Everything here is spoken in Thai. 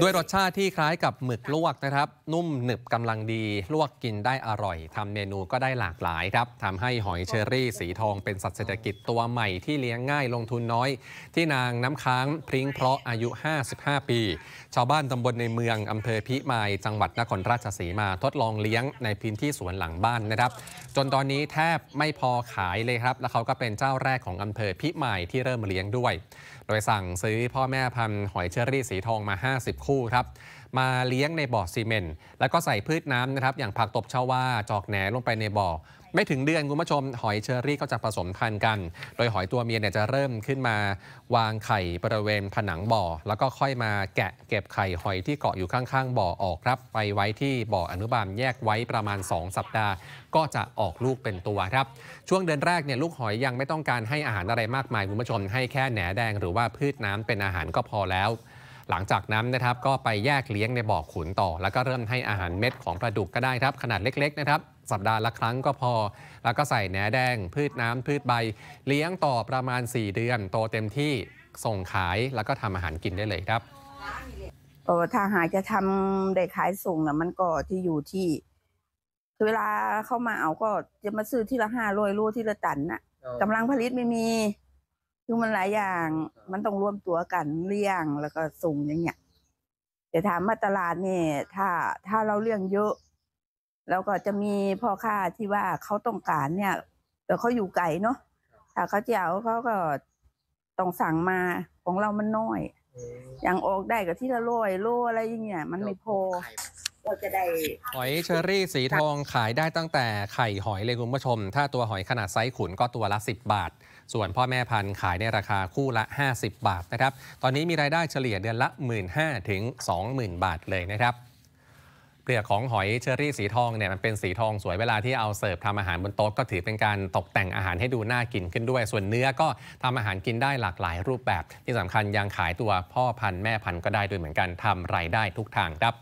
ด้วยรสชาติที่คล้ายกับหมึกลวกนะครับ นุ่มหนึบกำลังดี ลวกกินได้อร่อยทำเมนูก็ได้หลากหลายครับทำให้หอยเชอรี่สีทองเป็นสัตว์เศรษฐกิจตัวใหม่ที่เลี้ยงง่ายลงทุนน้อย ที่นางน้ำค้างพริ้งเพราะอายุ 55 ปี ชาวบ้านตำบลในเมืองอำเภอพิมายจังหวัดนครราชสีมาทดลองเลี้ยงในพื้นที่สวนหลังบ้านนะครับ จนตอนนี้แทบไม่พอขายเลยครับ แล้วเขาก็เป็นเจ้าแรกของอำเภอพิมายที่เริ่มเลี้ยงด้วย โดยสั่งซื้อพ่อแม่พันธุ์หอยเชอรี่สีทองมา50คู่ครับมาเลี้ยงในบ่อซีเมนต์แล้วก็ใส่พืชน้ำนะครับอย่างผักตบชาวาจอกแหนลงไปในบ่อไม่ถึงเดือน คุณผู้ชม หอยเชอรี่ก็จะผสมพันธุ์กัน โดยหอยตัวเมียเนี่ยจะเริ่มขึ้นมาวางไข่บริเวณผนังบ่อแล้วก็ค่อยมาแกะเก็บไข่ หอยที่เกาะอยู่ข้าง ๆบ่อออกครับ ไปไว้ที่บ่ออนุบาลแยกไว้ประมาณ 2 สัปดาห์ ก็จะออกลูกเป็นตัวครับ ช่วงเดือนแรกเนี่ยลูกหอยยังไม่ต้องการให้อาหารอะไรมากมายคุณผู้ชมให้แค่แหนแดงหรือว่าพืชน้ำเป็นอาหารก็พอแล้วหลังจากนั้นนะครับ ก็ไปแยกเลี้ยงในบ่อขุนต่อ แล้วก็เริ่มให้อาหารเม็ดของปลาดุกก็ได้ครับ ขนาดเล็กๆนะครับ สัปดาห์ละครั้งก็พอ แล้วก็ใส่แหนแดง พืชน้ำ พืชใบ เลี้ยงต่อประมาณ 4 เดือน โตเต็มที่ส่งขายแล้วก็ทำอาหารกินได้เลยครับเออถ้าหาจะทำได้ขายส่งนะมันก็ที่อยู่ที่เวลาเข้ามาเอาก็จะมาซื้อที่ละห้าร้อยลูที่ละตันนะ่ะ กำลังผลิตไม่มีคือมันหลายอย่างมันต้องรวมตัวกันเลี้ยงแล้วก็ส่งอย่างเงี้ยแต่ถามมาตลาดเนี่ย ถ้าถ้าเราเลี้ยงเยอะ แล้วก็จะมีพ่อค้าที่ว่าเขาต้องการเนี่ย แต่เขาอยู่ไกลเนาะถ้าเขาจะเอาเขาก็ต้องสั่งมาของเรามันน้อย อย่างออกได้ก็ที่ละร้อยโลอะไรอย่างเงี้ยมันไม่พอก็จะได้หอยเชอรี่สีทองขายได้ตั้งแต่ไข่หอยเลยคุณผู้ชม ถ้าตัวหอยขนาดไซส์ขุนก็ตัวละ 10 บาท ส่วนพ่อแม่พันธุ์ขายในราคาคู่ละ 50 บาทนะครับ ตอนนี้มีรายได้เฉลี่ยเดือนละ 1 5ื่นถึงสองหมบาทเลยนะครับ เปลือกของหอยเชอรี่สีทองเนี่ยมันเป็นสีทองสวย เวลาที่เอาเสิร์ฟทำอาหารบนโต๊ะก็ถือเป็นการตกแต่งอาหารให้ดูน่ากินขึ้นด้วย ส่วนเนื้อก็ทำอาหารกินได้หลากหลายรูปแบบ ที่สำคัญยังขายตัวพ่อพันธุ์แม่พันธุ์ก็ได้ด้วยเหมือนกันทำรายได้ทุกทางครับ